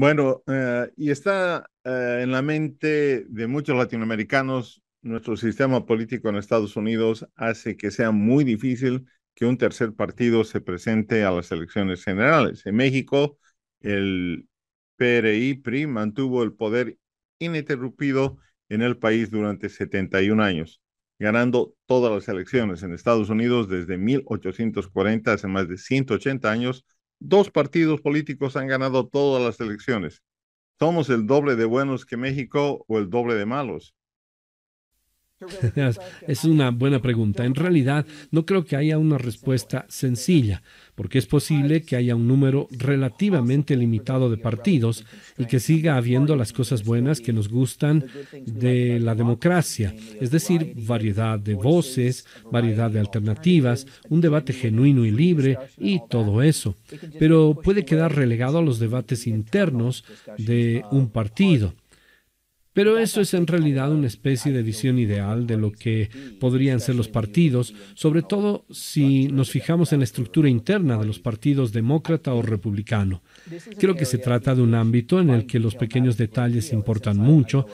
Bueno, eh, y está eh, en la mente de muchos latinoamericanos, nuestro sistema político en Estados Unidos hace que sea muy difícil que un tercer partido se presente a las elecciones generales. En México, el PRI-PRI mantuvo el poder ininterrumpido en el país durante 71 años, ganando todas las elecciones en Estados Unidos desde 1840, hace más de 180 años, dos partidos políticos han ganado todas las elecciones. Somos el doble de buenos que México o el doble de malos. es una buena pregunta. En realidad, no creo que haya una respuesta sencilla, porque es posible pues que haya un número relativamente limitado de partidos y que siga habiendo las cosas buenas que nos gustan de la democracia, es decir, variedad de voces, variedad de alternativas, un debate genuino y libre y todo eso. Pero puede quedar relegado a los debates internos de un partido pero eso es en realidad una especie de visión ideal de lo que podrían ser los partidos, sobre todo si nos fijamos en la estructura interna de los partidos demócrata o republicano. Creo que se trata de un ámbito en el que los pequeños detalles importan mucho.